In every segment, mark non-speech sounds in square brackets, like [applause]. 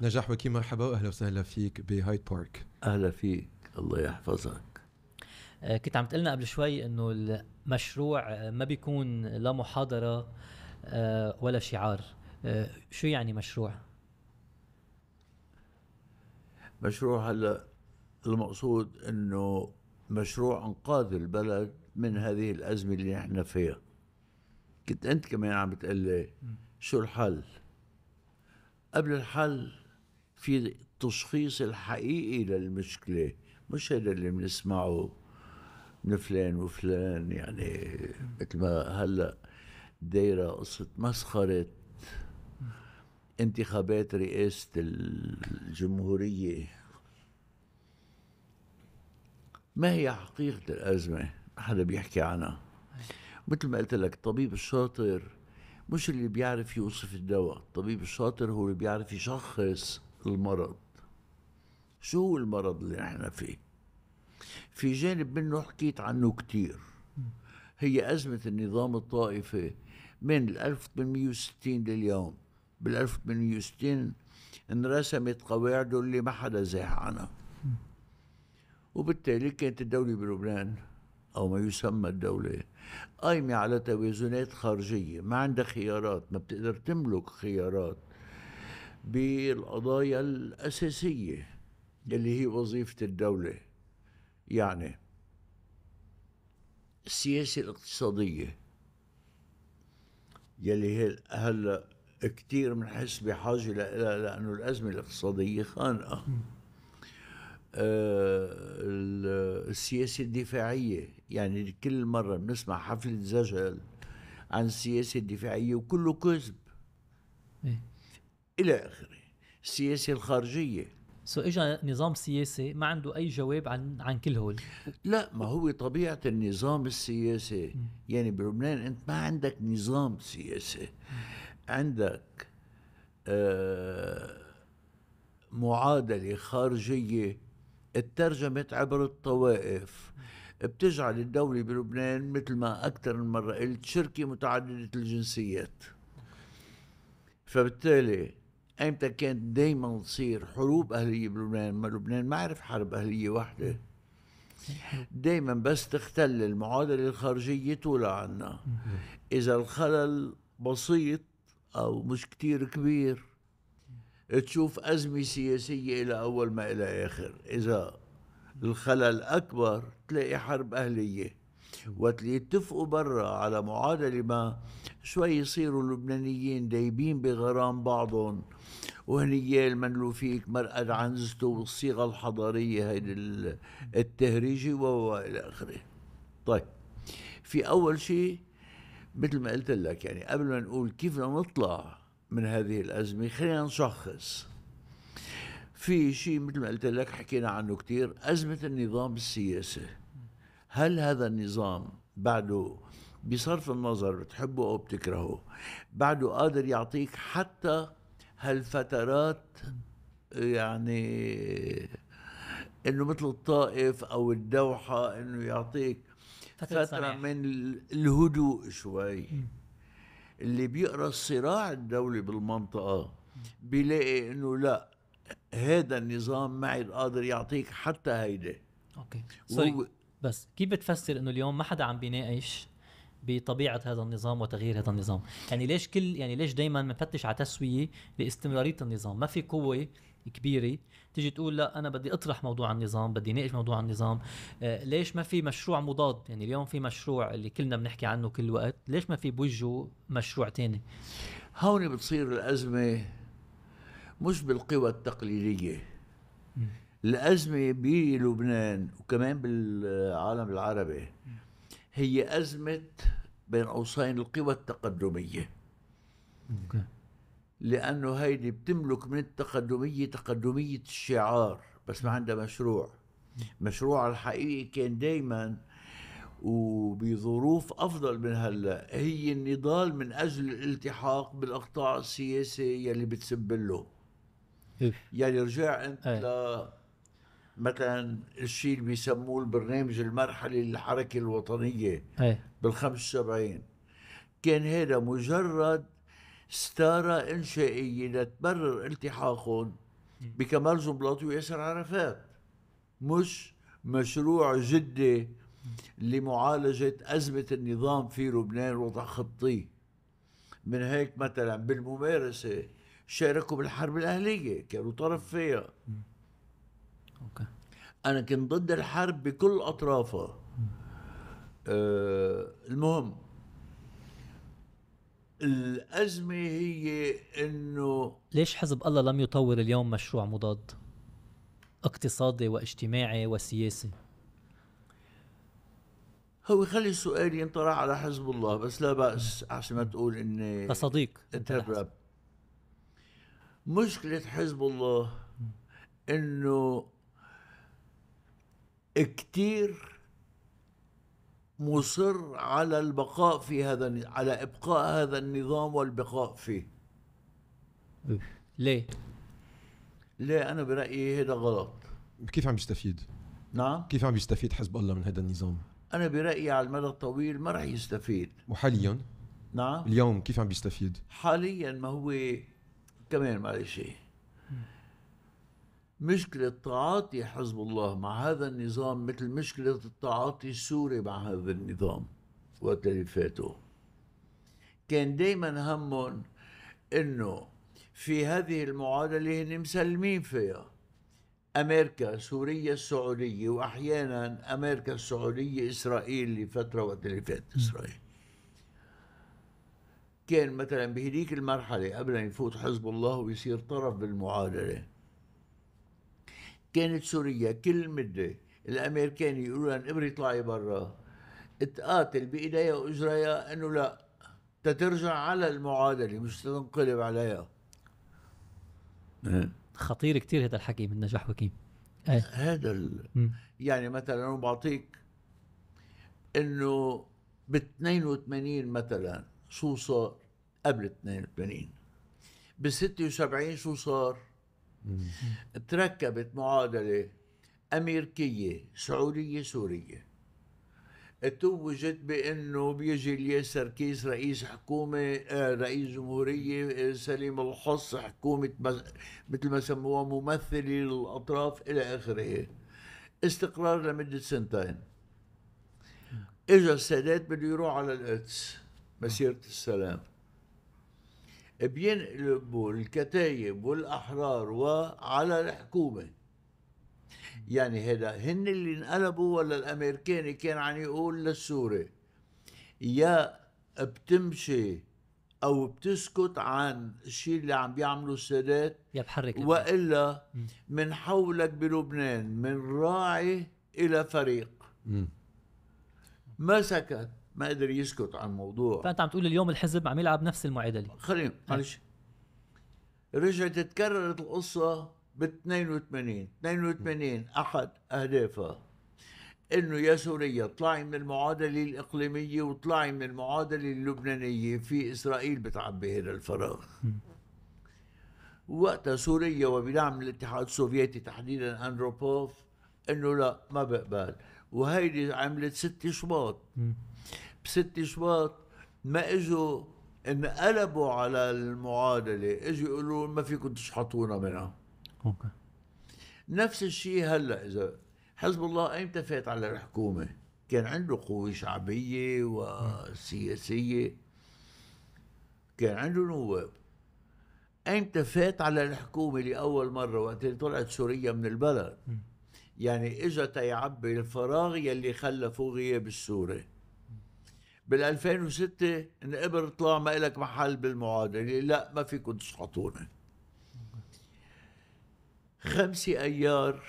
نجاح وكيم مرحبا واهلا وسهلا فيك بهايد بارك اهلا فيك الله يحفظك آه، كنت عم تقلنا قبل شوي انه المشروع ما بيكون لا محاضره آه، ولا شعار آه، شو يعني مشروع مشروع هلا المقصود انه مشروع انقاذ البلد من هذه الازمه اللي نحن فيها كنت انت كمان عم بتقلي شو الحل قبل الحل في التشخيص الحقيقي للمشكلة مش هذا اللي بنسمعه من فلان وفلان يعني مثل ما هلا دايرة قصة مسخرة انتخابات رئاسة الجمهورية ما هي حقيقة الأزمة حدا بيحكي عنها مثل ما قلت لك الطبيب الشاطر مش اللي بيعرف يوصف الدواء الطبيب الشاطر هو اللي بيعرف يشخص المرض شو هو المرض اللي احنا فيه في جانب منه حكيت عنه كتير هي أزمة النظام الطائفي من 1860 لليوم بال 1860 انرسمت قواعده اللي ما حدا زاح عنها وبالتالي كانت الدولة بلبنان أو ما يسمى الدولة قايمة على توازنات خارجية ما عندها خيارات ما بتقدر تملك خيارات بالقضايا الأساسية اللي هي وظيفة الدولة يعني السياسة الاقتصادية يلي هي هلا كثير بنحس بحاجة لها لأنه الأزمة الاقتصادية خانقة آه السياسة الدفاعية يعني كل مرة بنسمع حفلة زجل عن السياسة الدفاعية وكله كذب إيه. الى اخره السياسه الخارجيه سو اجى نظام سياسي ما عنده اي جواب عن عن كل هول لا ما هو طبيعه النظام السياسي يعني بلبنان انت ما عندك نظام سياسي عندك آه، معادله خارجيه اترجمت عبر الطوائف بتجعل الدولة بلبنان مثل ما أكثر من مرة قلت شركة متعددة الجنسيات فبالتالي ايمتى كانت دايما تصير حروب اهليه بلبنان ما لبنان ما عرف حرب اهليه واحده دايما بس تختل المعادله الخارجيه طول عنا اذا الخلل بسيط او مش كتير كبير تشوف أزمة سياسية إلى أول ما إلى آخر إذا الخلل أكبر تلاقي حرب أهلية وقت اللي يتفقوا برا على معادله ما شوي يصيروا اللبنانيين دايبين بغرام بعضهم وهنية فيك مرقد عنزته والصيغه الحضاريه هيدي التهريجي والى اخره طيب في اول شيء مثل ما قلت لك يعني قبل ما نقول كيف بدنا نطلع من هذه الازمه خلينا نشخص في شيء مثل ما قلت لك حكينا عنه كثير ازمه النظام السياسي هل هذا النظام بعده بصرف النظر بتحبه او بتكرهه بعده قادر يعطيك حتى هالفترات يعني انه مثل الطائف او الدوحه انه يعطيك فترة, فترة من الهدوء شوي م. اللي بيقرا الصراع الدولي بالمنطقه بيلاقي انه لا هذا النظام عاد قادر يعطيك حتى هيدا اوكي سوري بس كيف بتفسر انه اليوم ما حدا عم بيناقش بطبيعه هذا النظام وتغيير هذا النظام يعني ليش كل يعني ليش دائما بنفتش على تسويه لاستمراريه النظام ما في قوه كبيره تيجي تقول لا انا بدي اطرح موضوع النظام بدي ناقش موضوع النظام آه ليش ما في مشروع مضاد يعني اليوم في مشروع اللي كلنا بنحكي عنه كل وقت ليش ما في بوجهه مشروع تاني هون بتصير الازمه مش بالقوى التقليديه الأزمة بلبنان وكمان بالعالم العربي هي أزمة بين قوسين القوى التقدمية لأنه هيدي بتملك من التقدمية تقدمية الشعار بس ما عندها مشروع مشروع الحقيقي كان دايما وبظروف أفضل من هلأ هي النضال من أجل الالتحاق بالأقطاع السياسي يلي بتسبله يلي يعني رجع أنت أي. مثلا الشيء اللي بيسموه البرنامج المرحلي للحركه الوطنيه أي. بالخمس وسبعين كان هذا مجرد ستاره انشائيه لتبرر التحاقهم بكمال زنبلاطي وياسر عرفات مش مشروع جدي لمعالجة أزمة النظام في لبنان وضع خطي من هيك مثلا بالممارسة شاركوا بالحرب الأهلية كانوا طرف فيها أوكي. انا كنت ضد الحرب بكل اطرافها آه المهم الازمه هي انه ليش حزب الله لم يطور اليوم مشروع مضاد اقتصادي واجتماعي وسياسي هو خلي السؤال ينطرح على حزب الله بس لا بأس عشان ما تقول اني كصديق تترب مشكلة حزب الله انه كتير مصر على البقاء في هذا على ابقاء هذا النظام والبقاء فيه ليه؟ ليه انا برايي هذا غلط كيف عم يستفيد؟ نعم كيف عم يستفيد حزب الله من هذا النظام؟ انا برايي على المدى الطويل ما راح يستفيد وحاليا نعم اليوم كيف عم بيستفيد؟ حاليا ما هو كمان معلش مشكلة تعاطي حزب الله مع هذا النظام مثل مشكلة التعاطي السوري مع هذا النظام وقت اللي فاتوا كان دايما همهم انه في هذه المعادلة هن مسلمين فيها امريكا سوريا السعودية واحيانا امريكا السعودية اسرائيل لفترة وقت اللي فات اسرائيل كان مثلا بهديك المرحلة قبل أن يفوت حزب الله ويصير طرف بالمعادلة كانت سوريا كل مدة الأمريكان يقولوا لها إبري طلعي برا تقاتل بإيديها وإجريها إنه لا تترجع على المعادلة مش تنقلب عليها إيه. خطير كتير هذا الحكي من نجاح وكيم إيه. هذا ال... يعني مثلا انا بعطيك انه ب 82 مثلا شو صار قبل 82 ب 76 شو صار تركبت معادلة أمريكية سعودية سورية توجت بانه بيجي الياس سركيس رئيس حكومه آه، رئيس جمهوريه آه، سليم الحص حكومه مثل ما سموها ممثله للاطراف الى اخره استقرار لمده سنتين اجى السادات بده يروح على القدس مسيره السلام إيه، بينقلبوا الكتايب والاحرار وعلى الحكومه يعني هذا هن اللي انقلبوا ولا الامريكاني كان عم يقول للسوري يا بتمشي او بتسكت عن الشيء اللي عم بيعمله السادات يا بحرك والا من حولك بلبنان من راعي الى فريق ما سكت ما قدر يسكت عن الموضوع فانت عم تقول اليوم الحزب عم يلعب نفس المعادله خلينا معلش رجعت تكررت القصه ب 82 82 احد اهدافها انه يا سوريا اطلعي من المعادله الاقليميه واطلعي من المعادله اللبنانيه في اسرائيل بتعبي هذا الفراغ وقتها سوريا وبدعم الاتحاد السوفيتي تحديدا اندروبوف انه لا ما بقبل وهيدي عملت 6 شباط بست شباط ما اجوا انقلبوا على المعادله اجوا يقولوا ما فيكم تشحطونا منها اوكي نفس الشيء هلا اذا حزب الله ايمتى فات على الحكومه كان عنده قوه شعبيه وسياسيه كان عنده نواب ايمتى فات على الحكومه لاول مره وقت طلعت سوريا من البلد يعني اجى تيعبي الفراغ يلي خلفه غياب السوري بال2006 انقبر طلع ما لك محل بالمعادله لا ما فيكم تسقطونا خمسة أيار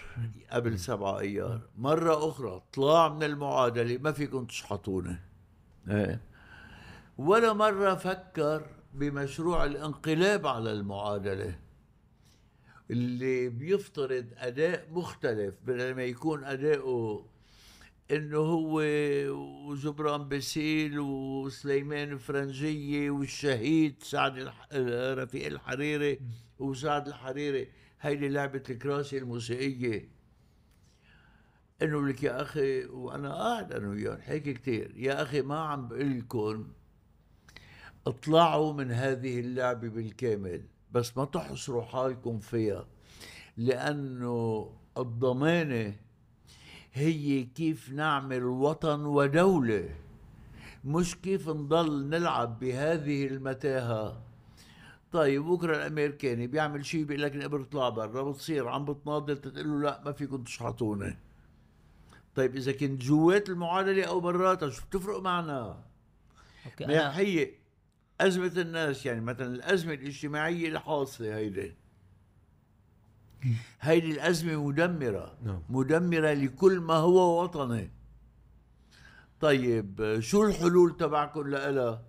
قبل سبعة أيار مرة أخرى طلع من المعادلة ما فيكم تسحطونا إيه. ولا مرة فكر بمشروع الانقلاب على المعادلة اللي بيفترض أداء مختلف بدل ما يكون أداؤه انه هو وجبران باسيل وسليمان فرنجيه والشهيد سعد رفيق الحريري وسعد الحريري هيدي لعبه الكراسي الموسيقيه انه لك يا اخي وانا قاعد انا وياهم حكي كثير يا اخي ما عم بقول لكم اطلعوا من هذه اللعبه بالكامل بس ما تحصروا حالكم فيها لانه الضمانه هي كيف نعمل وطن ودولة مش كيف نضل نلعب بهذه المتاهة طيب بكره الامريكاني بيعمل شيء بيقول لك الابر طلع برا بتصير عم بتناضل تقول له لا ما فيكم تشحطونا طيب اذا كنت جوات المعادله او براتها شو بتفرق معنا؟ اوكي ما هي ازمه الناس يعني مثلا الازمه الاجتماعيه الحاصله هيدي هيدي الأزمة مدمرة نعم. مدمرة لكل ما هو وطني طيب شو الحلول تبعكم لها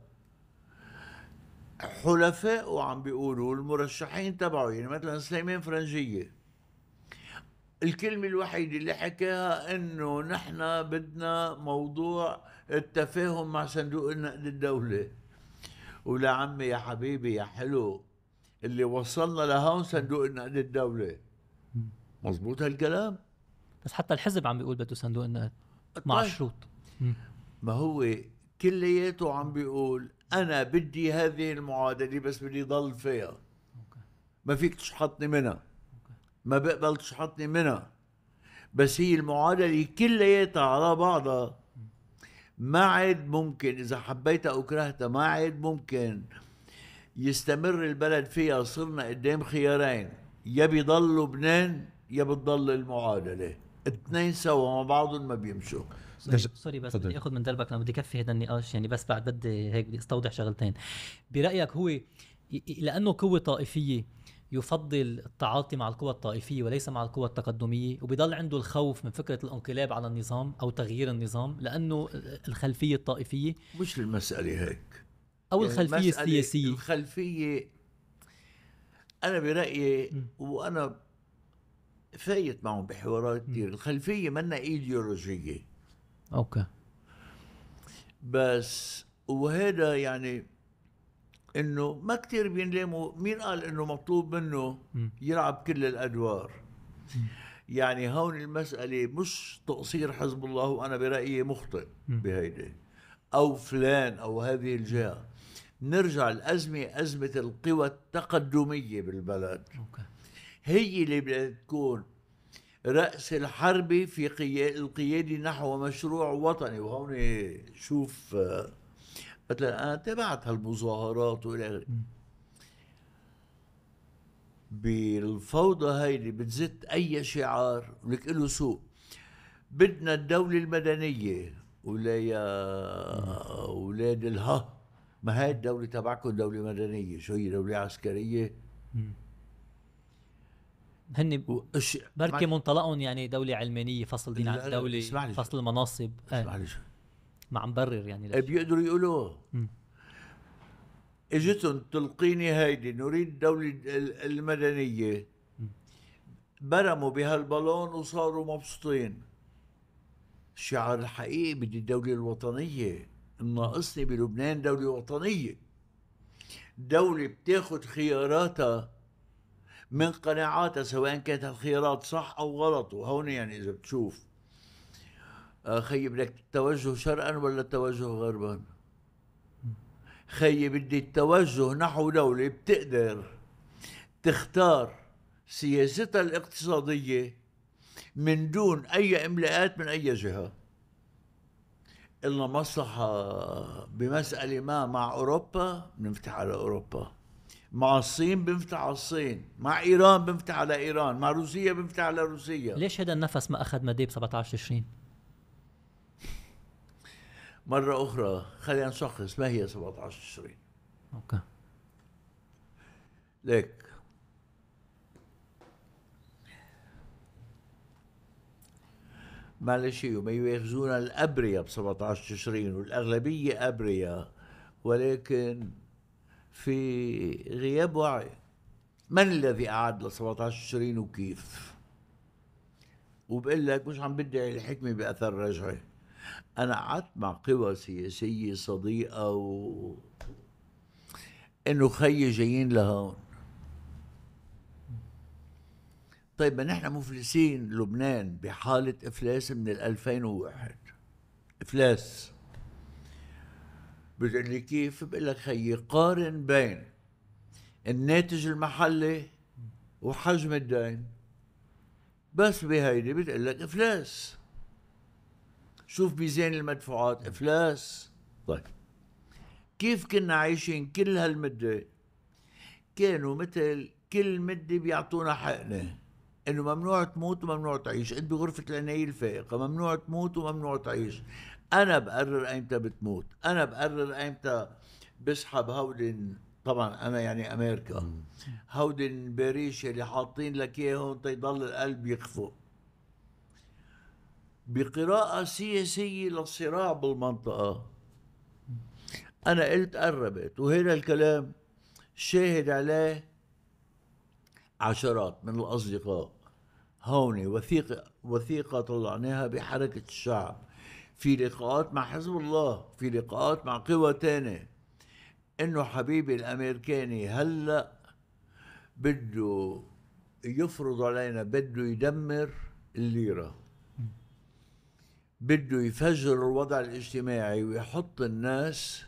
حلفاء وعم بيقولوا المرشحين تبعه يعني مثلا سليمان فرنجية الكلمة الوحيدة اللي حكاها انه نحن بدنا موضوع التفاهم مع صندوق النقد الدولي ولا عمي يا حبيبي يا حلو اللي وصلنا لهون صندوق النقد الدولي مزبوط هالكلام بس حتى الحزب عم بيقول بده صندوق النقد طيب. مع طيب. شروط ما هو كلياته عم بيقول انا بدي هذه المعادله بس بدي ضل فيها ما فيك تشحطني منها ما بقبل تشحطني منها بس هي المعادله كلياتها على بعضها ما عاد ممكن اذا حبيتها او كرهتها ما عاد ممكن يستمر البلد فيها صرنا قدام خيارين يا بيضل لبنان يا بتضل المعادله اثنين سوا مع بعضهم ما بيمشوا سوري, بس بدي اخذ من دربك لانه بدي كفي هذا النقاش يعني بس بعد بدي هيك بدي استوضح شغلتين برايك هو لانه قوه طائفيه يفضل التعاطي مع القوى الطائفيه وليس مع القوى التقدميه وبضل عنده الخوف من فكره الانقلاب على النظام او تغيير النظام لانه الخلفيه الطائفيه مش المساله هيك او يعني الخلفيه السياسيه الخلفيه انا برايي وانا فايت معهم بحوارات كثير الخلفيه منا ايديولوجيه اوكي بس وهذا يعني انه ما كثير بينلاموا مين قال انه مطلوب منه يلعب كل الادوار يعني هون المسألة مش تقصير حزب الله وأنا برأيي مخطئ بهيدي أو فلان أو هذه الجهة نرجع الأزمة أزمة القوى التقدمية بالبلد أوكي. هي اللي بدها تكون رأس الحرب في القيادة نحو مشروع وطني وهون شوف مثلا آه، أنا تابعت هالمظاهرات وإلى آخره بالفوضى هيدي بتزت أي شعار لك له سوق بدنا الدولة المدنية ولا يا أولاد الهه ما هاي الدولة تبعكم دولة مدنية شو هي دولة عسكرية هن وش... بركي منطلقهم يعني دولة علمانية فصل دين عن الدولة فصل المناصب اسمعني آه. شو ما عم برر يعني إيه، بيقدروا يقولوا اجتهم تلقيني هيدي نريد الدولة المدنية برموا بهالبالون وصاروا مبسوطين الشعار الحقيقي بدي الدولة الوطنية الناقصني بلبنان دولة وطنية دولة بتاخد خياراتها من قناعاتها سواء كانت الخيارات صح أو غلط وهون يعني إذا بتشوف آه، خيي بدك التوجه شرقا ولا التوجه غربا خيي بدي التوجه نحو دولة بتقدر تختار سياستها الاقتصادية من دون أي إملاءات من أي جهة لنا مصلحة بمسألة ما مع أوروبا بنفتح على أوروبا مع الصين بنفتح على الصين مع إيران بنفتح على إيران مع روسيا بنفتح على روسيا ليش هذا النفس ما أخذ مديه ب 17 تشرين؟ مرة أخرى خلينا نشخص ما هي 17 تشرين أوكي ليك معلش وما يغزون الأبرياء ب 17 تشرين والأغلبية أبرياء ولكن في غياب وعي من الذي أعد ل 17 تشرين وكيف؟ وبقول لك مش عم بدعي الحكمة بأثر رجعي أنا قعدت مع قوى سياسية صديقة و إنه خيي جايين لهون طيب ما نحن مفلسين لبنان بحالة إفلاس من 2001 إفلاس بتقول لي كيف؟ بقول لك خيي قارن بين الناتج المحلي وحجم الدين بس بهيدي بتقول لك إفلاس شوف ميزان المدفوعات إفلاس طيب كيف كنا عايشين كل هالمدة كانوا مثل كل مدة بيعطونا حقنا انه ممنوع تموت وممنوع تعيش انت بغرفه العنايه الفائقه ممنوع تموت وممنوع تعيش انا بقرر ايمتى بتموت انا بقرر ايمتى بسحب هودن طبعا انا يعني امريكا هودن باريش اللي حاطين لك هون تيضل القلب يخفق بقراءة سياسية للصراع بالمنطقة أنا قلت قربت وهنا الكلام شاهد عليه عشرات من الأصدقاء هوني وثيقة وثيقة طلعناها بحركة الشعب في لقاءات مع حزب الله في لقاءات مع قوى تانية انه حبيبي الامريكاني هلا بده يفرض علينا بده يدمر الليرة بده يفجر الوضع الاجتماعي ويحط الناس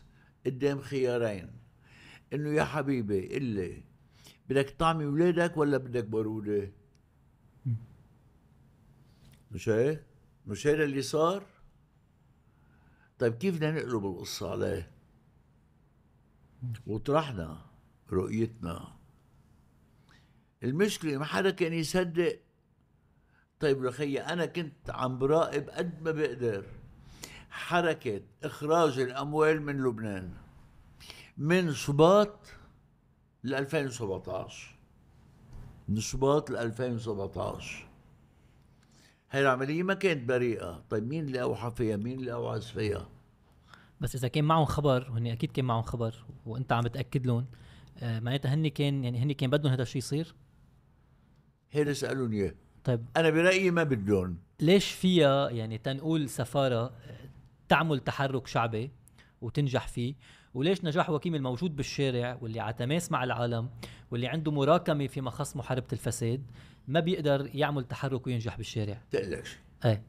قدام خيارين انه يا حبيبي اللي بدك طعمي ولادك ولا بدك باروده؟ مش ايه مش هيدا اللي صار طيب كيف بدنا نقلب القصة عليه وطرحنا رؤيتنا المشكلة ما حدا كان يصدق طيب رخية أنا كنت عم براقب قد ما بقدر حركة إخراج الأموال من لبنان من شباط ل 2017 من شباط ل 2017 هاي العمليه ما كانت بريئه طيب مين اللي اوحى فيها مين اللي اوعز فيها بس اذا كان معهم خبر هن اكيد كان معهم خبر وانت عم بتاكد لهم آه معناتها هن كان يعني هن كان بدهم هذا الشيء يصير هيدا سألوني اياه طيب انا برايي ما بدهم ليش فيها يعني تنقول سفاره آه، تعمل تحرك شعبي وتنجح فيه وليش نجاح وكيم الموجود بالشارع واللي على تماس مع العالم واللي عنده مراكمه فيما خص محاربه الفساد ما بيقدر يعمل تحرك وينجح بالشارع تقلق شيء ايه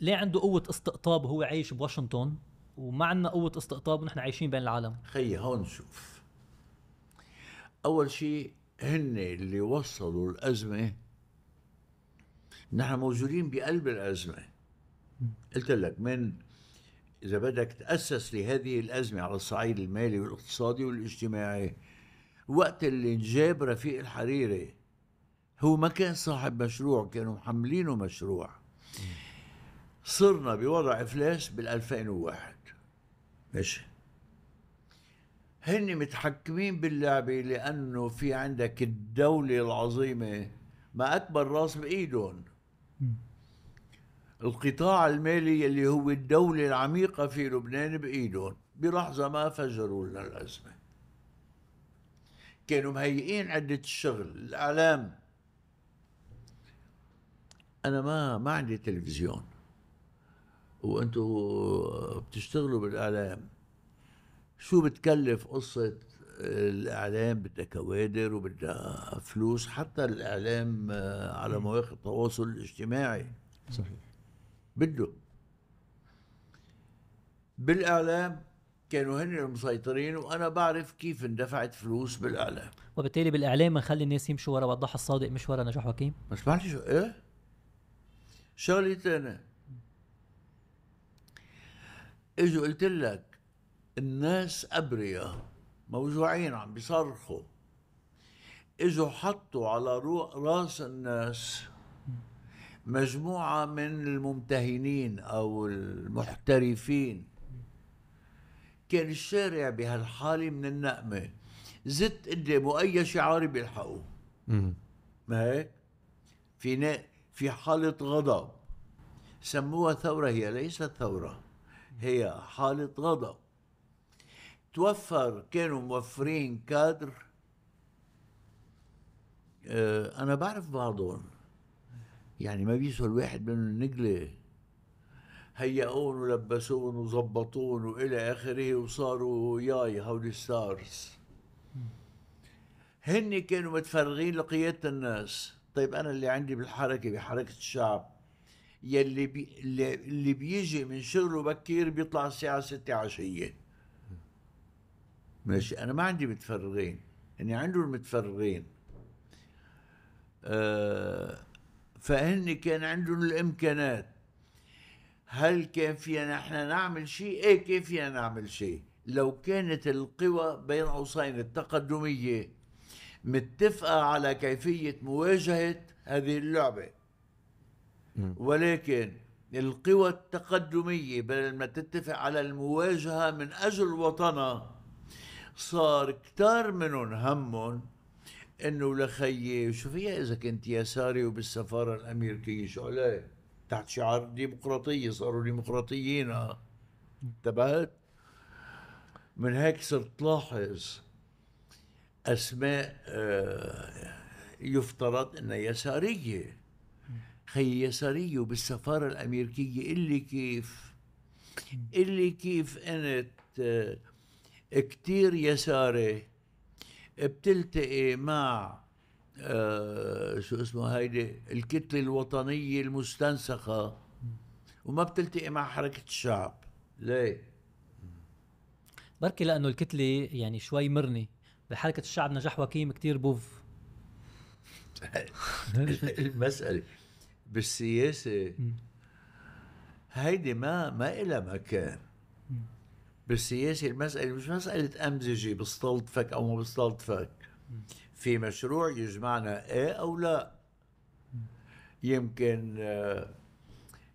ليه عنده قوه استقطاب وهو عايش بواشنطن وما عندنا قوه استقطاب ونحن عايشين بين العالم خيي هون شوف اول شيء هن اللي وصلوا الازمه نحن موجودين بقلب الازمه قلت لك من إذا بدك تأسس لهذه الأزمة على الصعيد المالي والاقتصادي والاجتماعي وقت اللي انجاب رفيق الحريري هو ما كان صاحب مشروع كانوا محملينه مشروع صرنا بوضع إفلاس بال 2001 ماشي هن متحكمين باللعبة لأنه في عندك الدولة العظيمة ما أكبر راس بإيدهم القطاع المالي اللي هو الدولة العميقة في لبنان بإيدهم بلحظة ما فجروا لنا الأزمة كانوا مهيئين عدة الشغل الإعلام أنا ما ما عندي تلفزيون وأنتوا بتشتغلوا بالإعلام شو بتكلف قصة الإعلام بدها كوادر وبدها فلوس حتى الإعلام على مواقع التواصل الاجتماعي صحيح بده بالاعلام كانوا هن المسيطرين وانا بعرف كيف اندفعت فلوس بالاعلام وبالتالي بالاعلام نخلي الناس يمشوا ورا وضح الصادق مش ورا نجاح وكيم ما اسمعني شو ايه شغله ثانيه اجوا قلت لك الناس ابرياء موجوعين عم بيصرخوا اجوا حطوا على راس الناس مجموعة من الممتهنين أو المحترفين كان الشارع بهالحالة من النقمة زدت قدامه أي شعار بيلحقوه ما هيك؟ في في حالة غضب سموها ثورة هي ليست ثورة هي حالة غضب توفر كانوا موفرين كادر آه، أنا بعرف بعضهم يعني ما بيسوى الواحد من النجلة هيئون ولبسون وظبطون والى اخره وصاروا ياي هول ستارز هن كانوا متفرغين لقياده الناس طيب انا اللي عندي بالحركه بحركه الشعب يلي بي اللي بيجي من شغله بكير بيطلع الساعه 6 عشيه ماشي انا ما عندي متفرغين اني يعني عندهم عنده المتفرغين آه فهن كان عندهم الامكانات هل كان فينا نحن نعمل شيء؟ ايه كان فينا نعمل شيء لو كانت القوى بين قوسين التقدميه متفقه على كيفيه مواجهه هذه اللعبه ولكن القوى التقدميه بدل ما تتفق على المواجهه من اجل وطنها صار كتار منهم همهم انه لخيي شو فيها اذا كنت يساري وبالسفاره الامريكيه شو عليه تحت شعار ديمقراطيه صاروا ديمقراطيين آه. انتبهت من هيك صرت لاحظ اسماء آه، يفترض انها يساريه خي يساريه وبالسفاره الامريكيه اللي كيف اللي كيف انت آه، كتير يساري بتلتقي مع آه شو اسمه هيدي الكتله الوطنيه المستنسخه وما بتلتقي مع حركه الشعب ليه بركي لانه الكتله يعني شوي مرنه بحركه الشعب نجاح وكيم كتير بوف [laughs] المساله بالسياسه هيدي ما ما إلها مكان بالسياسه المساله مش مساله امزجه بستلطفك او ما بستلطفك في مشروع يجمعنا ايه او لا يمكن آه،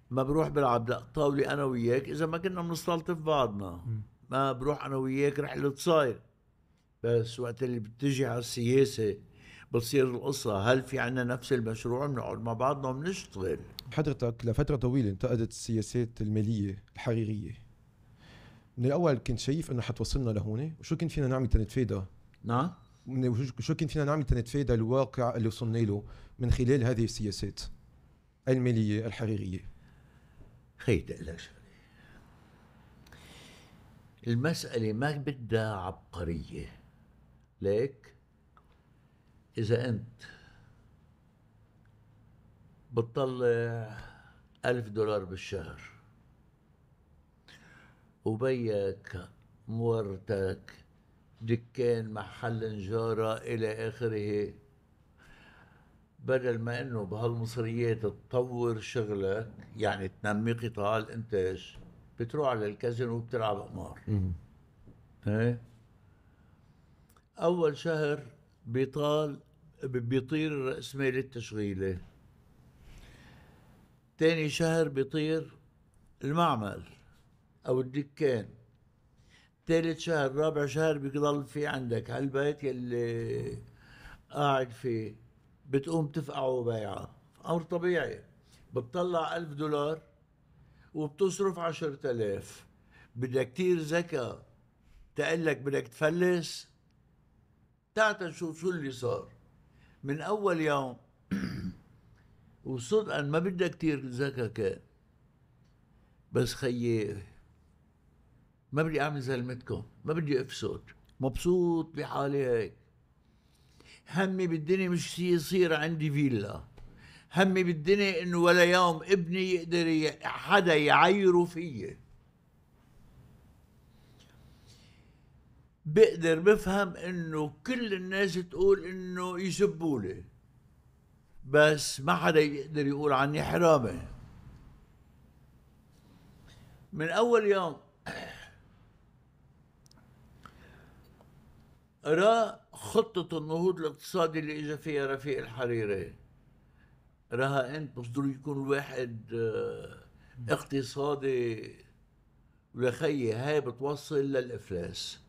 ما بروح بلعب طاوله انا وياك اذا ما كنا بنستلطف بعضنا ما بروح انا وياك رحله صاير بس وقت اللي بتجي على السياسه بتصير القصة هل في عنا نفس المشروع بنقعد مع بعضنا وبنشتغل حضرتك لفترة طويلة انتقدت السياسات المالية الحريرية من الاول كنت شايف انه حتوصلنا لهون وشو كنت فينا نعمل تنتفادى نعم شو كنت فينا نعمل تنتفادى الواقع اللي وصلنا له من خلال هذه السياسات الماليه الحقيقيه خي لك المسألة ما بدها عبقرية ليك إذا أنت بتطلع ألف دولار بالشهر وبيك مورتك دكان محل نجارة إلى آخره بدل ما انه بهالمصريات تطور شغلك يعني تنمي قطاع الانتاج بتروح على الكازينو وبتلعب قمار ايه اول شهر بيطال بيطير الرأسمالي التشغيلي تاني شهر بيطير المعمل او الدكان ثالث شهر رابع شهر بيضل في عندك على البيت يلي قاعد فيه بتقوم تفقعه وبيعه امر طبيعي بتطلع ألف دولار وبتصرف عشرة آلاف بدها كتير ذكاء تقلك بدك تفلس تعال تشوف شو اللي صار من أول يوم [clears throat] وصدقا ما بدها كتير ذكاء كان بس خيي ما بدي اعمل زلمتكم ما بدي افسد مبسوط بحالي هيك همي بالدنيا مش يصير عندي فيلا همي بالدنيا انه ولا يوم ابني يقدر حدا يعيره فيي بقدر بفهم انه كل الناس تقول انه يسبوا لي بس ما حدا يقدر يقول عني حرامه من اول يوم رأى خطة النهوض الاقتصادي اللي إجا فيها رفيق الحريري راها أنت بس يكون واحد آه، اقتصادي ولا خيي هاي بتوصل للإفلاس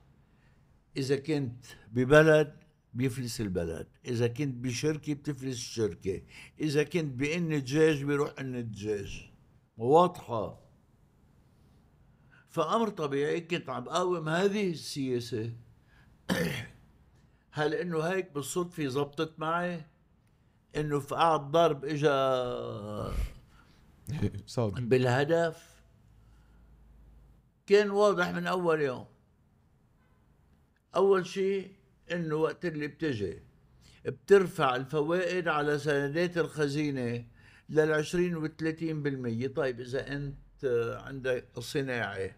إذا كنت ببلد بيفلس البلد إذا كنت بشركة بتفلس الشركة إذا كنت بإن دجاج بيروح إن الدجاج واضحة فأمر طبيعي كنت عم بقاوم هذه السياسة [coughs] هل انه هيك بالصدفه زبطت معي انه فقعت ضرب اجا [laughs] بالهدف كان واضح من اول يوم اول شيء انه وقت اللي بتجي بترفع الفوائد على سندات الخزينه لل 20 و30% طيب اذا انت عندك صناعي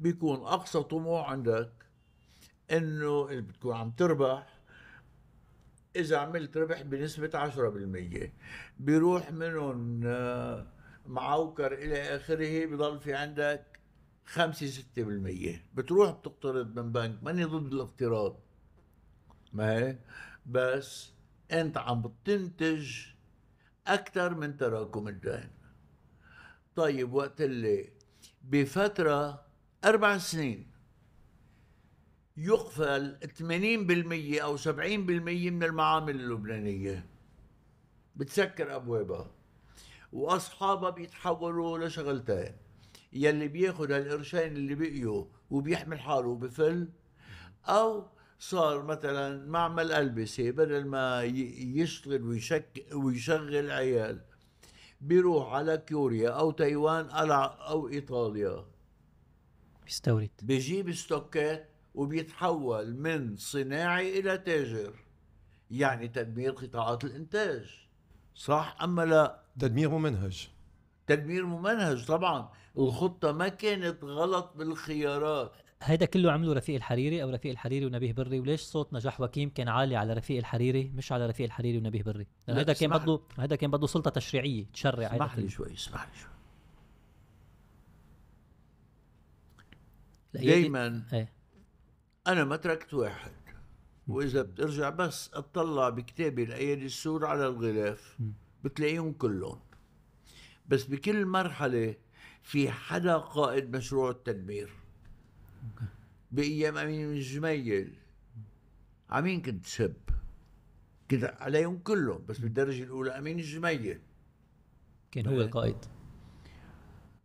بيكون اقصى طموح عندك انه بتكون عم تربح اذا عملت ربح بنسبه 10% بيروح منهم آه، معوكر الى اخره بضل في عندك 5 6% بتروح بتقترض من بنك ماني ضد الاقتراض ما هي بس انت عم بتنتج اكثر من تراكم الدين طيب وقت اللي بفتره اربع سنين يقفل 80% أو 70% من المعامل اللبنانية بتسكر أبوابها وأصحابها بيتحولوا لشغلتين يلي بياخد هالقرشين اللي بقيوا وبيحمل حاله وبفل أو صار مثلا معمل ألبسة بدل ما يشتغل ويشك ويشغل عيال بيروح على كوريا أو تايوان أو إيطاليا بيستورد بيجيب ستوكات وبيتحول من صناعي إلى تاجر يعني تدمير قطاعات الإنتاج صح أما لا تدمير ممنهج تدمير ممنهج طبعا الخطة ما كانت غلط بالخيارات هيدا كله عمله رفيق الحريري او رفيق الحريري ونبيه بري وليش صوت نجاح وكيم كان عالي على رفيق الحريري مش على رفيق الحريري ونبيه بري لانه هيدا كان بده هيدا كان بده سلطه تشريعيه تشرع اسمح لي شوي اسمح لي شوي دايما ايه. أنا ما تركت واحد وإذا بترجع بس أطلع بكتابي لأيادي السور على الغلاف بتلاقيهم كلهم بس بكل مرحلة في حدا قائد مشروع التدمير بأيام أمين الجميل عمين كنت سب كنت عليهم كلهم بس بالدرجة الأولى أمين الجميل كان هو إيه. القائد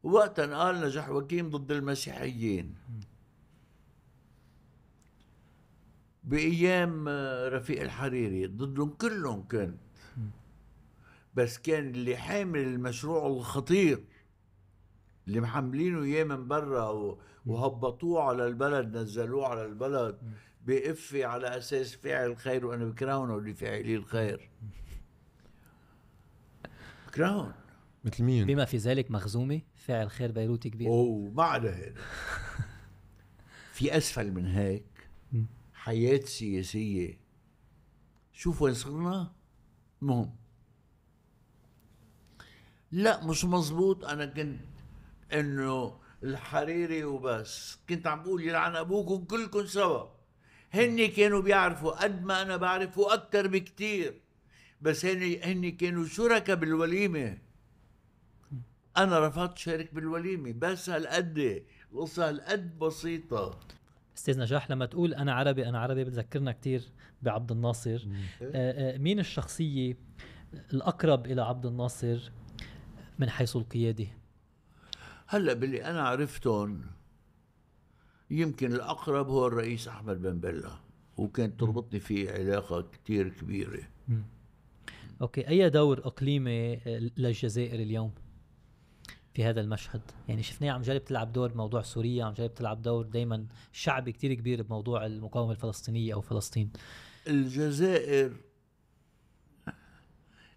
وقتا قال نجح وكيم ضد المسيحيين بايام آه، رفيق الحريري ضدهم كلهم كان بس كان اللي حامل المشروع الخطير اللي محملينه اياه من برا وهبطوه على البلد نزلوه على البلد بيقفي على اساس فاعل خير وانا بكرهن اللي فعلي الخير بكرهن مثل مين؟ بما في ذلك مخزومي فاعل خير بيروتي كبير اوه ما عدا هيك في اسفل من هيك حياة سياسية شوف وين صرنا المهم لا مش مزبوط انا كنت انه الحريري وبس كنت عم بقول يلعن ابوكم كلكم سوا هن كانوا بيعرفوا قد ما انا بعرفه اكثر بكثير بس هن هن كانوا شركاء بالوليمه انا رفضت شارك بالوليمه بس هالقد القصه هالقد بسيطه استاذ نجاح لما تقول انا عربي انا عربي بتذكرنا كثير بعبد الناصر آه، آه، مين الشخصيه الاقرب الى عبد الناصر من حيث القياده هلا باللي انا عرفتهم يمكن الاقرب هو الرئيس احمد بن بلا وكانت تربطني فيه علاقه كثير كبيره اوكي اي دور اقليمي آه، للجزائر اليوم في هذا المشهد يعني شفناه عم جرب تلعب دور بموضوع سوريا عم جرب تلعب دور دائما شعبي كتير كبير بموضوع المقاومة الفلسطينية أو فلسطين الجزائر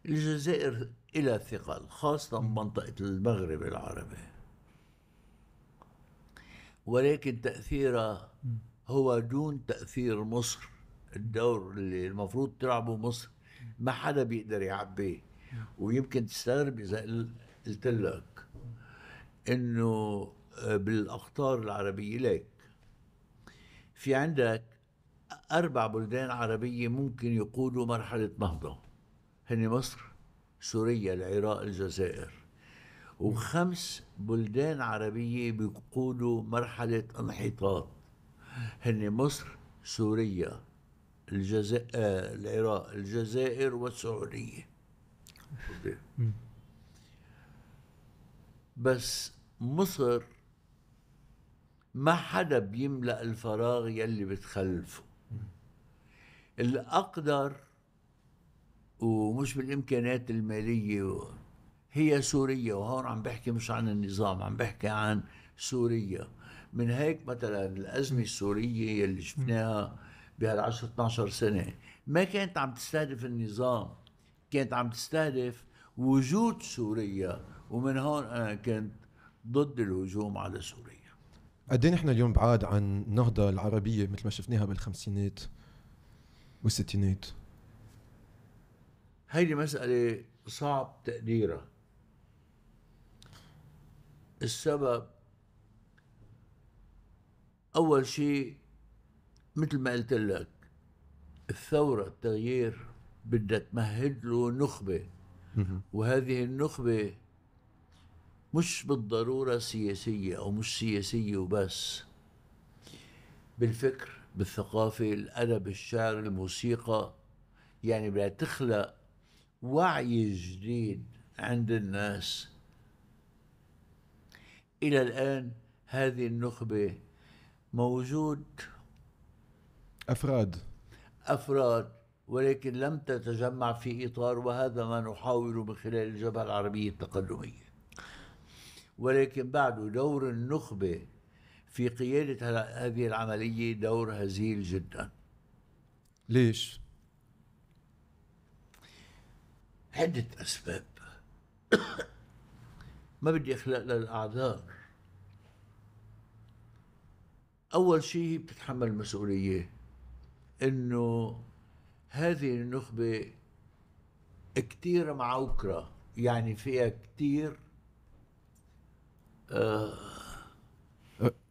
الجزائر إلى ثقل خاصة منطقة المغرب العربي ولكن تأثيرها هو دون تأثير مصر الدور اللي المفروض تلعبه مصر ما حدا بيقدر يعبيه ويمكن تستغرب إذا قلت لك انه آه، بالاقطار العربيه ليك في عندك اربع بلدان عربيه ممكن يقودوا مرحله نهضه هن مصر سوريا العراق الجزائر وخمس بلدان عربيه بيقودوا مرحله انحطاط هن مصر سوريا الجزائر آه، العراق الجزائر والسعوديه بس مصر ما حدا بيملأ الفراغ يلي بتخلفه اللي أقدر ومش بالإمكانات المالية هي سوريا وهون عم بحكي مش عن النظام عم بحكي عن سوريا من هيك مثلا الأزمة السورية يلي شفناها بهالعشر 12 سنة ما كانت عم تستهدف النظام كانت عم تستهدف وجود سوريا ومن هون انا كنت ضد الهجوم على سوريا قد إيه نحن اليوم بعاد عن النهضه العربيه مثل ما شفناها بالخمسينات والستينات هيدي مسألة صعب تقديرها السبب أول شيء مثل ما قلت لك الثورة التغيير بدها تمهد له نخبة وهذه النخبة مش بالضرورة سياسية أو مش سياسية وبس بالفكر بالثقافة الأدب الشعر الموسيقى يعني بدها تخلق وعي جديد عند الناس إلى الآن هذه النخبة موجود أفراد أفراد ولكن لم تتجمع في إطار وهذا ما نحاول من خلال الجبهة العربية التقدمية ولكن بعده دور النخبة في قيادة هذه العملية دور هزيل جدا ليش؟ عدة أسباب [coughs] ما بدي أخلق للأعذار أول شيء بتتحمل المسؤولية إنه هذه النخبة كتير معوكرة يعني فيها كتير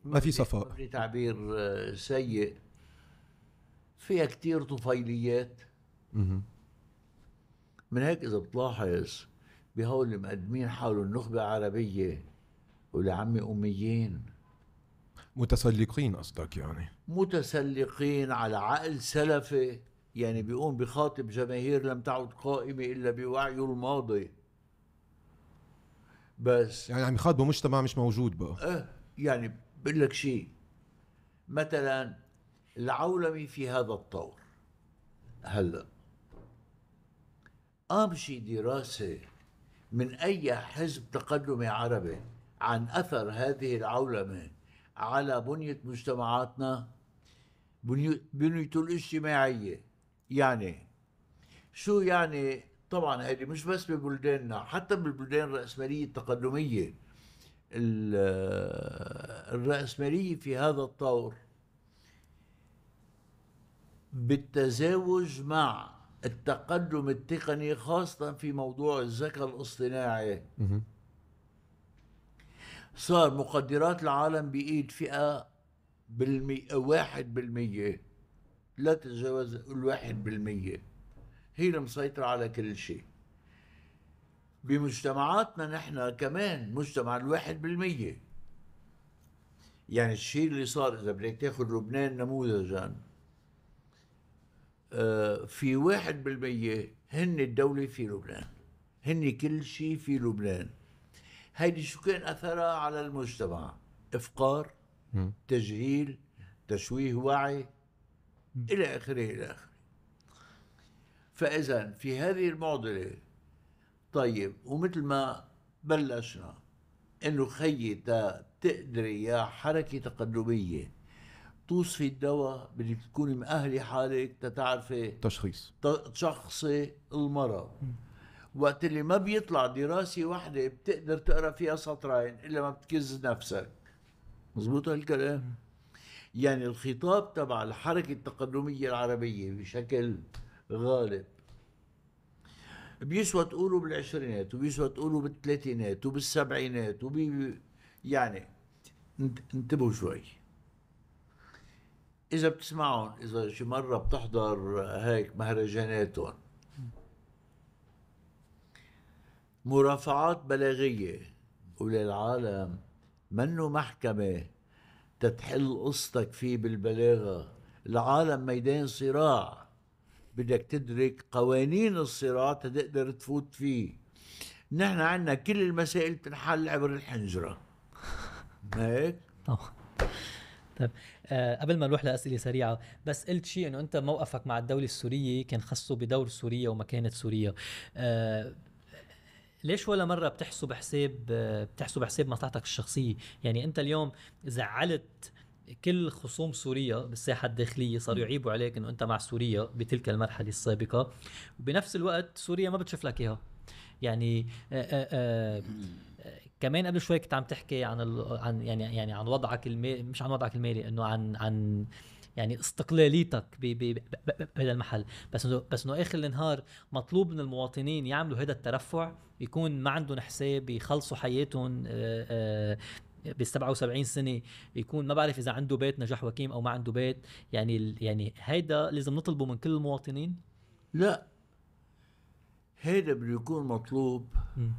ما في صفاء في تعبير آه، سيء فيها كتير طفيليات من هيك اذا بتلاحظ بهول المقدمين حاولوا النخبه عربيه ولعمي اميين متسلقين قصدك يعني متسلقين على عقل سلفي يعني بيقوم بخاطب جماهير لم تعد قائمه الا بوعيه الماضي بس يعني عم يخاطبوا مجتمع مش موجود بقى اه يعني بقول لك شيء مثلا العولمي في هذا الطور هلا قام دراسة من أي حزب تقدمي عربي عن أثر هذه العولمة على بنية مجتمعاتنا بنيته الاجتماعية يعني شو يعني طبعا هذه مش بس ببلداننا حتى بالبلدان الرأسمالية التقدمية الرأسمالية في هذا الطور بالتزاوج مع التقدم التقني خاصة في موضوع الذكاء الاصطناعي صار مقدرات العالم بإيد فئة بالمئة واحد بالمئة لا تتجاوز الواحد بالمئة هي المسيطرة على كل شيء بمجتمعاتنا نحن كمان مجتمع الواحد بالمية يعني الشيء اللي صار إذا بدك تاخذ لبنان نموذجا آه، في واحد بالمية هن الدولة في لبنان هن كل شيء في لبنان هيدي شو كان أثرها على المجتمع إفقار تجهيل تشويه وعي إلى آخره إلى آخره فإذا في هذه المعضلة طيب ومثل ما بلشنا انه خيي تقدري يا حركه تقلبيه توصفي الدواء بدك تكوني مأهلة حالك تتعرفي تشخيص تشخصي المرض وقت اللي ما بيطلع دراسة واحدة بتقدر تقرا فيها سطرين إلا ما بتكز نفسك مزبوط هالكلام يعني الخطاب تبع الحركة التقدمية العربية بشكل غالب بيسوى تقولوا بالعشرينات وبيسوى تقولوا بالثلاثينات وبالسبعينات وبي يعني انتبهوا شوي اذا بتسمعهم اذا شي مره بتحضر هيك مهرجاناتهم مرافعات بلاغيه وللعالم منه محكمه تتحل قصتك فيه بالبلاغه العالم ميدان صراع بدك تدرك قوانين الصراط تقدر تفوت فيه نحن عنا كل المسائل بتنحل عبر الحنجرة هيك طبعا طيب آه قبل ما نروح لاسئله سريعه بس قلت شيء انه انت موقفك مع الدوله السوريه كان خصه بدور سوريا ومكانه سوريا آه ليش ولا مره بتحسب حساب آه، بتحسب حساب مصلحتك الشخصيه يعني انت اليوم زعلت كل خصوم سوريا بالساحة الداخلية صاروا يعيبوا عليك انه انت مع سوريا بتلك المرحلة السابقة وبنفس الوقت سوريا ما بتشوف لك اياها يعني آآ آه، آآ آه، آه، كمان قبل شوي كنت عم تحكي عن ال... عن يعني يعني عن وضعك المالي مش عن وضعك المالي انه عن عن يعني استقلاليتك بهذا المحل بس انه بس انه اخر النهار مطلوب من المواطنين يعملوا هذا الترفع يكون ما عندهم حساب يخلصوا حياتهم ب 77 سنه يكون ما بعرف اذا عنده بيت نجاح وكيم او ما عنده بيت يعني يعني هيدا لازم نطلبه من كل المواطنين لا هيدا بده يكون مطلوب م.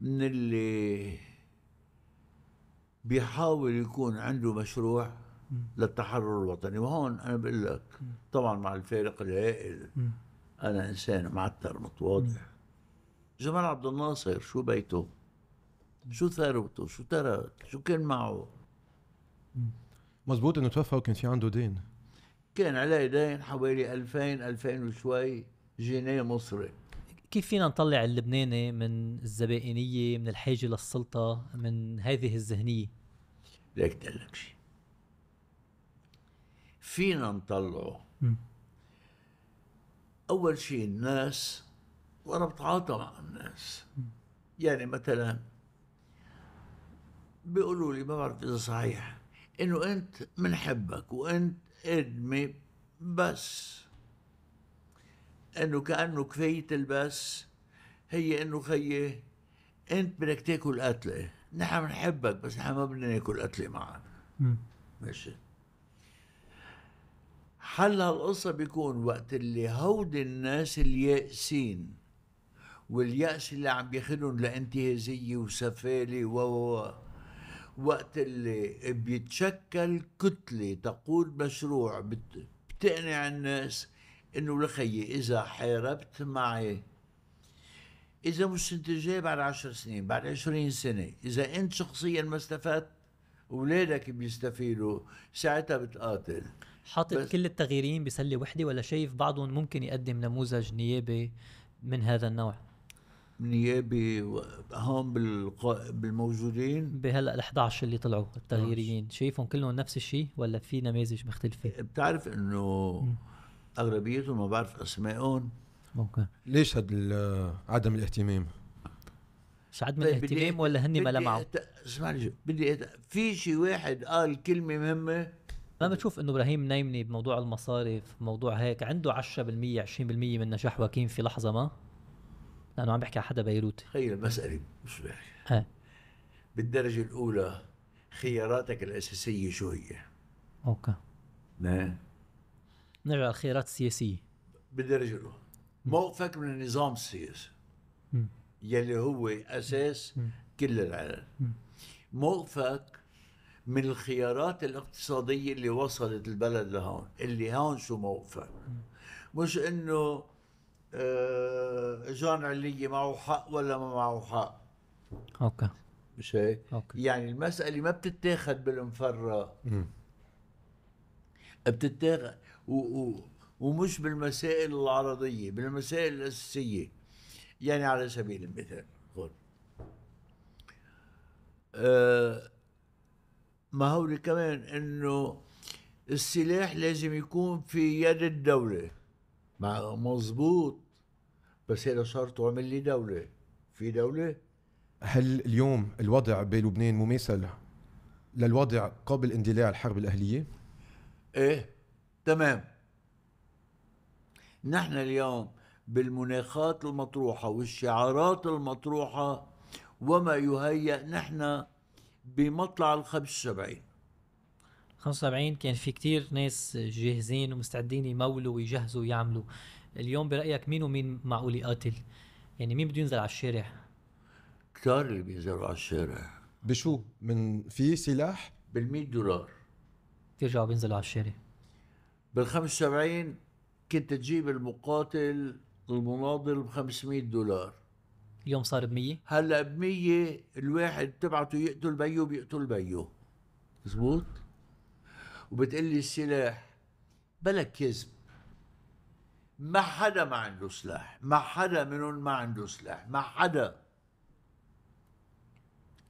من اللي بيحاول يكون عنده مشروع م. للتحرر الوطني وهون انا بقول لك طبعا مع الفارق الهائل م. انا انسان معتر متواضع جمال عبد الناصر شو بيته شو ثروته شو ترك شو كان معه مزبوط انه توفى وكان في عنده دين كان عليه دين حوالي 2000 2000 وشوي جنيه مصري كيف فينا نطلع اللبناني من الزبائنية من الحاجة للسلطة من هذه الذهنية ليك لك شيء فينا نطلعه أول شيء الناس وأنا بتعاطى مع الناس يعني مثلا بيقولوا لي ما بعرف اذا صحيح انه انت بنحبك وانت ادمي بس انه كانه كفايه البس هي انه خيي انت بدك تاكل قتله نحن بنحبك بس نحن ما بدنا ناكل قتله معك ماشي حل هالقصة بيكون وقت اللي هودي الناس اليائسين واليأس اللي عم بياخدهم لانتهازية وسفالة و و وقت اللي بيتشكل كتلة تقود مشروع بتقنع الناس انه لخيي اذا حاربت معي اذا مش جاي بعد عشر سنين بعد عشرين سنة اذا انت شخصيا ما استفدت اولادك بيستفيدوا ساعتها بتقاتل حاطط كل التغييرين بسله وحده ولا شايف بعضهم ممكن يقدم نموذج نيابي من هذا النوع نيابي هون بالق... بالموجودين بهلا ال 11 اللي طلعوا التغييريين شايفهم كلهم نفس الشيء ولا في نماذج مختلفه؟ بتعرف انه اغلبيتهم ما بعرف اسمائهم اوكي ليش هذا عدم الاهتمام؟ مش عدم طيب الاهتمام ولا هن ما لمعوا؟ اسمعني بدي أت... في شيء واحد قال كلمه مهمه ما بتشوف انه ابراهيم نايمني بموضوع المصارف موضوع هيك عنده 10% 20% من نجاح وكيم في لحظه ما؟ لانه عم بحكي على حدا بيروتي خير المساله مش بحكي بالدرجه الاولى خياراتك الاساسيه شو هي؟ اوكي نعم نرجع للخيارات السياسيه بالدرجه الاولى موقفك من النظام السياسي يلي هو اساس م. كل العالم موقفك من الخيارات الاقتصادية اللي وصلت البلد لهون اللي هون شو موقفك مش انه آه، جون علي معه حق ولا ما معه حق اوكي مش هيك؟ أوكي. يعني المسألة ما بتتاخد بالمفرة بتتاخد و... و... ومش بالمسائل العرضية بالمسائل الأساسية يعني على سبيل المثال قول آه، ما هو كمان انه السلاح لازم يكون في يد الدولة مع مزبوط بس هذا صار تعمل لي دولة في دولة هل اليوم الوضع بلبنان مماثل للوضع قبل اندلاع الحرب الأهلية؟ ايه تمام نحن اليوم بالمناخات المطروحة والشعارات المطروحة وما يهيأ نحن بمطلع الخمس السبعين 75 كان في كتير ناس جاهزين ومستعدين يمولوا ويجهزوا ويعملوا اليوم برايك مين ومين معقول يقاتل يعني مين بده ينزل على الشارع كتار اللي بينزلوا على الشارع بشو من في سلاح بال100 دولار بيرجعوا بينزلوا على الشارع بال75 كنت تجيب المقاتل المناضل ب 500 دولار اليوم صار ب 100 هلا ب 100 الواحد تبعته يقتل بيو بيقتل بيو مزبوط وبتقلي السلاح بلا كذب ما حدا ما عنده سلاح ما حدا منهم ما عنده سلاح ما حدا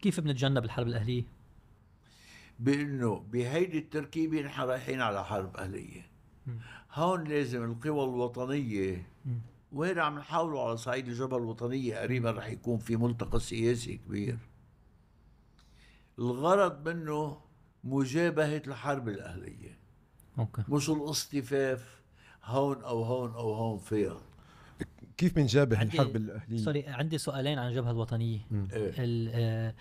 كيف بنتجنب الحرب الاهليه بانه بهيدي التركيبه نحن رايحين على حرب اهليه هون لازم القوى الوطنيه وين عم نحاولوا على صعيد الجبهه الوطنيه قريبا رح يكون في ملتقى سياسي كبير الغرض منه مجابهة الحرب الأهلية أوكي. مش الاصطفاف هون أو هون أو هون فيها كيف بنجابه الحرب الأهلية؟ سوري عندي سؤالين عن الجبهة الوطنية إيه؟ آه،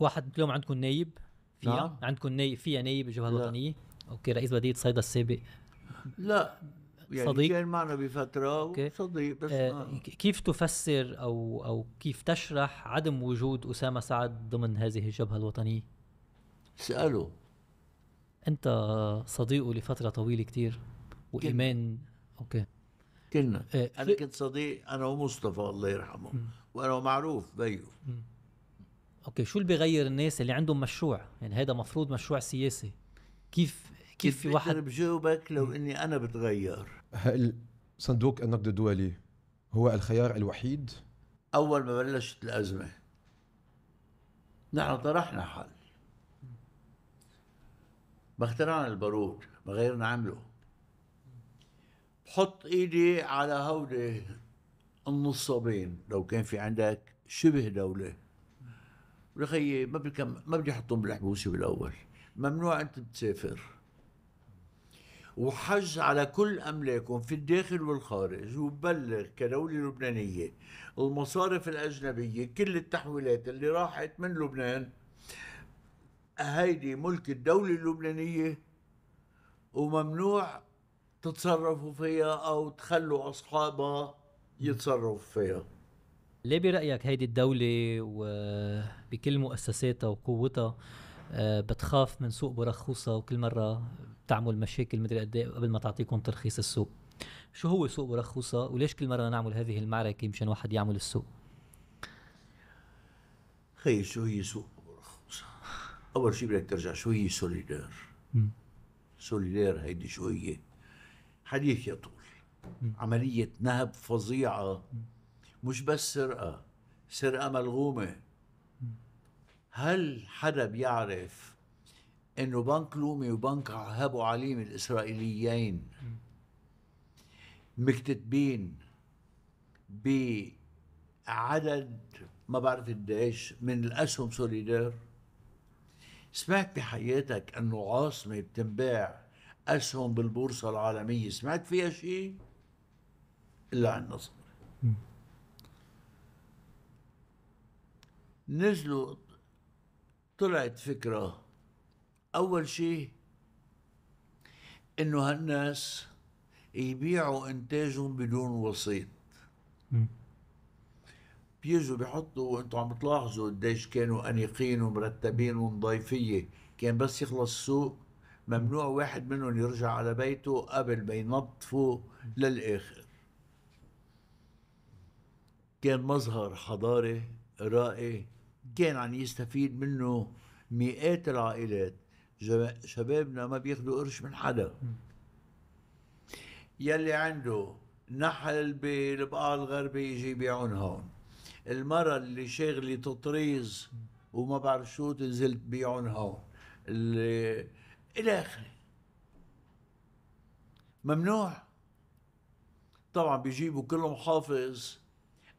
واحد اليوم عندكم نايب فيها نعم. عندكم نايب فيها نايب الجبهه الوطنيه اوكي رئيس بلديه صيدا السابق لا يعني صديق كان معنا بفتره صديق بس آه آه. كيف تفسر او او كيف تشرح عدم وجود اسامه سعد ضمن هذه الجبهه الوطنيه؟ سألوا انت صديقه لفتره طويله كتير وايمان اوكي كنا إيه. انا كنت صديق انا ومصطفى الله يرحمه م. وانا معروف بيو اوكي شو اللي بيغير الناس اللي عندهم مشروع يعني هذا مفروض مشروع سياسي كيف كيف في واحد بجاوبك لو اني انا بتغير هل صندوق النقد الدولي هو الخيار الوحيد اول ما بلشت الازمه نحن طرحنا حل ما اخترعنا البارود ما غيرنا عمله بحط ايدي على هودي النصابين لو كان في عندك شبه دولة يا ما بدي ما بدي احطهم بالحبوسة بالاول ممنوع انت تسافر وحج على كل املاكهم في الداخل والخارج وبلغ كدوله لبنانيه المصارف الاجنبيه كل التحويلات اللي راحت من لبنان هيدي ملك الدولة اللبنانية وممنوع تتصرفوا فيها أو تخلوا أصحابها يتصرفوا فيها ليه برأيك هيدي الدولة وبكل مؤسساتها وقوتها آه، بتخاف من سوق برخوصة وكل مرة بتعمل مشاكل مدري قد إيه قبل ما تعطيكم ترخيص السوق شو هو سوق برخوصة وليش كل مرة نعمل هذه المعركة مشان واحد يعمل السوق خي شو هي سوق اول شيء بدك ترجع شوي سوليدير سوليدير هيدي شويه حديث يطول عمليه نهب فظيعه مش بس سرقه سرقه ملغومه هل حدا بيعرف انه بنك لومي وبنك هابو عليم الاسرائيليين مكتتبين بعدد ما بعرف قديش من الاسهم سوليدير سمعت بحياتك انه عاصمه بتنباع اسهم بالبورصه العالميه سمعت فيها شيء الا عن نصر نزلوا طلعت فكره اول شيء انه هالناس يبيعوا انتاجهم بدون وسيط بيجوا بيحطوا وانتم عم تلاحظوا قديش كانوا انيقين ومرتبين ومضيفيه كان بس يخلص السوق ممنوع واحد منهم يرجع على بيته قبل ما ينظفوا للاخر كان مظهر حضاري رائع كان عم يستفيد منه مئات العائلات شبابنا ما بياخذوا قرش من حدا يلي عنده نحل بالبقاع الغربي يجي يبيعون هون المرة اللي شغلي تطريز وما بعرف شو تنزل تبيعهم هون اللي الى اخره ممنوع طبعا بيجيبوا كل محافظ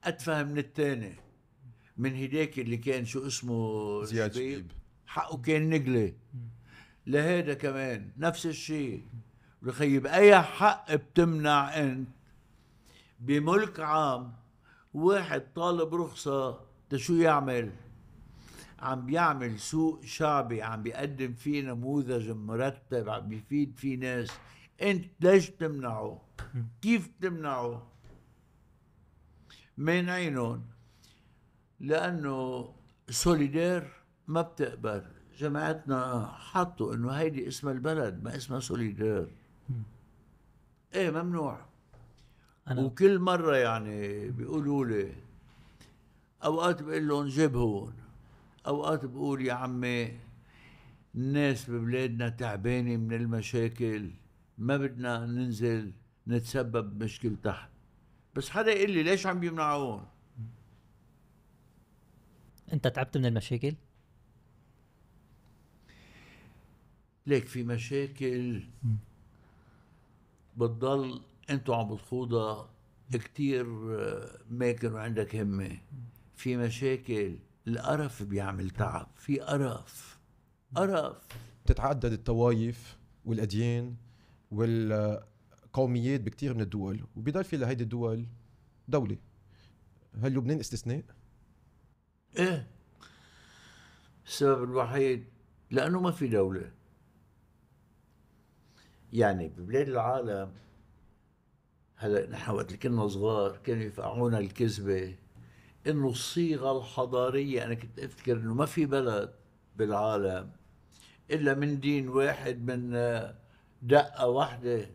اتفه من الثاني من هيداك اللي كان شو اسمه زياد شبيب حقه كان نقله لهيدا كمان نفس الشيء بخيب باي حق بتمنع انت بملك عام واحد طالب رخصة ده شو يعمل عم بيعمل سوق شعبي عم بيقدم فيه نموذج مرتب عم بيفيد فيه ناس انت ليش تمنعه كيف تمنعه مانعينهم لانه سوليدير ما بتقبل جماعتنا حطوا انه هيدي اسم البلد ما اسمها سوليدير ايه ممنوع أنا. وكل مرة يعني بيقولوا لي أوقات بقول لهم جيب هون أوقات بقول يا عمي الناس ببلادنا تعبانة من المشاكل ما بدنا ننزل نتسبب مشكل تحت بس حدا يقول لي ليش عم يمنعون انت تعبت من المشاكل ليك في مشاكل بتضل انتوا عم بتخوضها كتير آه، ماكر وعندك همه في مشاكل القرف بيعمل تعب في قرف قرف بتتعدد الطوائف والاديان والقوميات بكثير من الدول وبيضل في لهيدي الدول دوله هل لبنان استثناء؟ ايه السبب الوحيد لانه ما في دوله يعني ببلاد العالم هلا نحن وقت اللي كنا صغار كانوا يفقعونا الكذبه انه الصيغه الحضاريه انا كنت افتكر انه ما في بلد بالعالم الا من دين واحد من آه، دقه واحده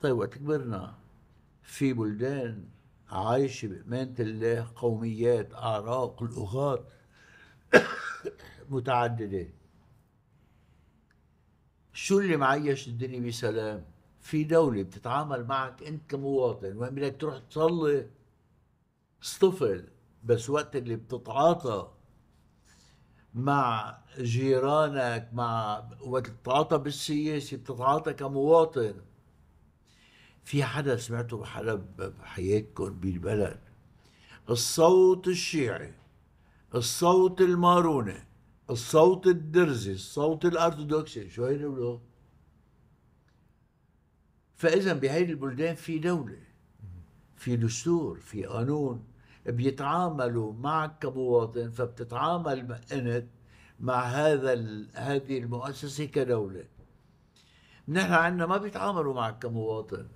طيب وقت كبرنا في بلدان عايشه بامانه الله قوميات اعراق لغات [coughs] متعدده شو اللي معيش الدنيا بسلام في دولة بتتعامل معك أنت كمواطن وين بدك تروح تصلي اصطفل بس وقت اللي بتتعاطى مع جيرانك مع وقت بتتعاطى بالسياسة بتتعاطى كمواطن في حدا سمعته بحلب بحياتكم بالبلد الصوت الشيعي الصوت الماروني الصوت الدرزي الصوت الارثوذكسي شو هيدول فاذا بهي البلدان في دوله في دستور في قانون بيتعاملوا معك كمواطن فبتتعامل انت مع هذا هذه المؤسسه كدوله نحن عندنا ما بيتعاملوا معك كمواطن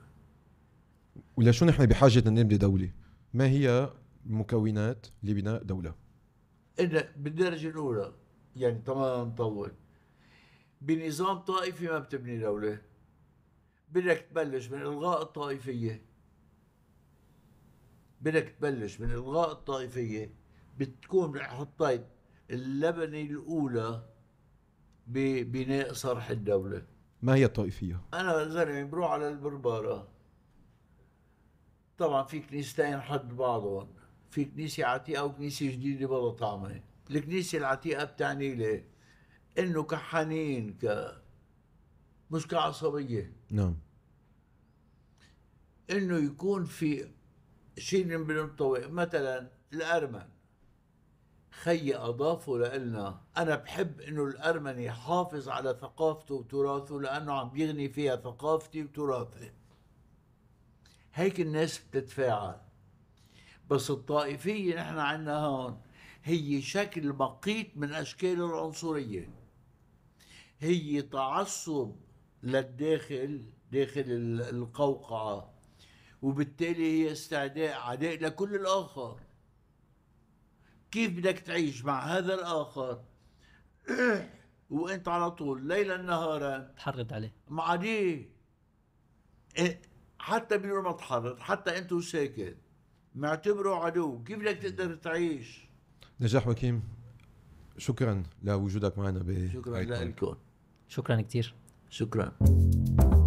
ولشو نحن بحاجه نبني دوله؟ ما هي المكونات لبناء دوله؟ إن بالدرجه الاولى يعني طبعا نطول بنظام طائفي ما بتبني دوله بدك تبلش من الغاء الطائفيه بدك تبلش من الغاء الطائفيه بتكون حطيت اللبنه الاولى ببناء صرح الدوله ما هي الطائفيه؟ انا زلمه بروح على البربره طبعا في كنيستين حد بعضهم في كنيسه عتيقه وكنيسه جديده بلا طعمه الكنيسه العتيقه بتعني لي انه كحنين ك مش كعصبيه نعم انه يكون في شيء من مثلا الارمن خي اضافوا لنا انا بحب انه الارمني يحافظ على ثقافته وتراثه لانه عم يغني فيها ثقافتي وتراثي هيك الناس بتتفاعل بس الطائفية نحن عندنا هون هي شكل مقيت من أشكال العنصرية هي تعصب للداخل داخل القوقعة وبالتالي هي استعداء عداء لكل الآخر كيف بدك تعيش مع هذا الآخر [clears throat] وانت على طول ليلا نهارا تحرض عليه دي إيه، حتى بدون ما تحرض حتى انت وساكت معتبره عدو كيف بدك تقدر تعيش نجاح وكيم شكرا لوجودك معنا ب شكرا لكم شكرا كثير شكرا